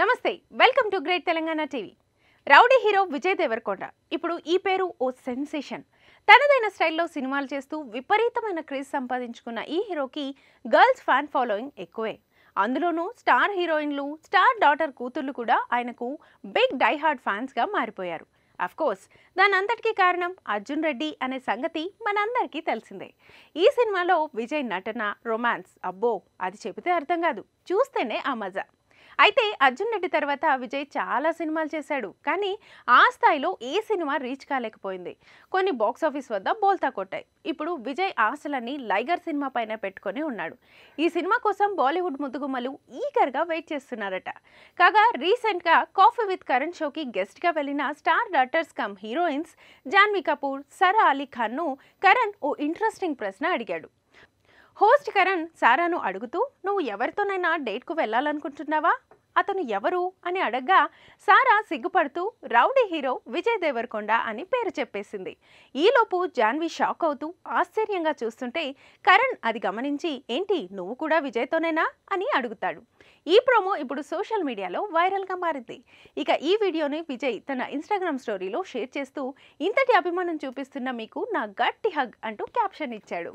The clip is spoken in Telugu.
నమస్తే welcome to great Telangana TV rowdy hero Vijay Deverakonda ఇప్పుడు ఈ పేరు ఓ సెన్సేషన్ తనదైన స్టైల్లో సినిమాలు చేస్తూ విపరీతమైన క్రేజ్ సంపాదించుకున్న ఈ హీరోకి గర్ల్స్ ఫ్యాన్ ఫాలోయింగ్ ఎక్కువే అందులోనూ స్టార్ హీరోయిన్లు స్టార్ డాటర్ కూతుర్లు కూడా ఆయనకు బిగ్ డైహార్డ్ ఫ్యాన్స్గా మారిపోయారు అఫ్కోర్స్ దానంతటికీ కారణం అర్జున్ రెడ్డి అనే సంగతి మనందరికీ తెలిసిందే ఈ సినిమాలో విజయ్ నటన రొమాన్స్ అబ్బో అది చెబితే అర్థం కాదు చూస్తేనే ఆ మజా అయితే అర్జున్ రెడ్డి తర్వాత విజయ్ చాలా సినిమాలు చేశాడు కానీ ఆ స్థాయిలో ఏ సినిమా రీచ్ కాలేకపోయింది కొన్ని బాక్సాఫీస్ వద్ద బోల్తా కొట్టాయి ఇప్పుడు విజయ్ ఆశలన్నీ లైగర్ సినిమా పైన పెట్టుకొని ఉన్నాడు ఈ సినిమా కోసం బాలీవుడ్ ముద్దుగుమ్మలు ఈగర్గా వెయిట్ చేస్తున్నారట కాగా రీసెంట్గా కాఫీ విత్ కరణ్ షోకి గెస్ట్గా వెళ్ళిన star daughters come heroines Janhvi Kapoor Sara Ali ఖాన్ను కరణ్ ఓ ఇంట్రెస్టింగ్ ప్రశ్న అడిగాడు హోస్ట్ కరణ్ సారాను అడుగుతూ నువ్వు ఎవరితోనైనా డేట్కు వెళ్ళాలనుకుంటున్నావా అతను ఎవరు అని అడగ్గా సారా సిగ్గుపడుతూ రౌడీ హీరో విజయ్ దేవరకొండ అని పేరు చెప్పేసింది ఈలోపు జాన్వి షాక్ అవుతూ ఆశ్చర్యంగా చూస్తుంటే కరణ్ అది గమనించి ఏంటి నువ్వు కూడా విజయ్తోనేనా అని అడుగుతాడు ఈ ప్రోమో ఇప్పుడు సోషల్ మీడియాలో వైరల్గా మారింది ఇక ఈ వీడియోని విజయ్ తన ఇన్స్టాగ్రామ్ స్టోరీలో షేర్ చేస్తూ ఇంతటి అభిమానం చూపిస్తున్న మీకు నా గట్టి హగ్ అంటూ క్యాప్షన్ ఇచ్చాడు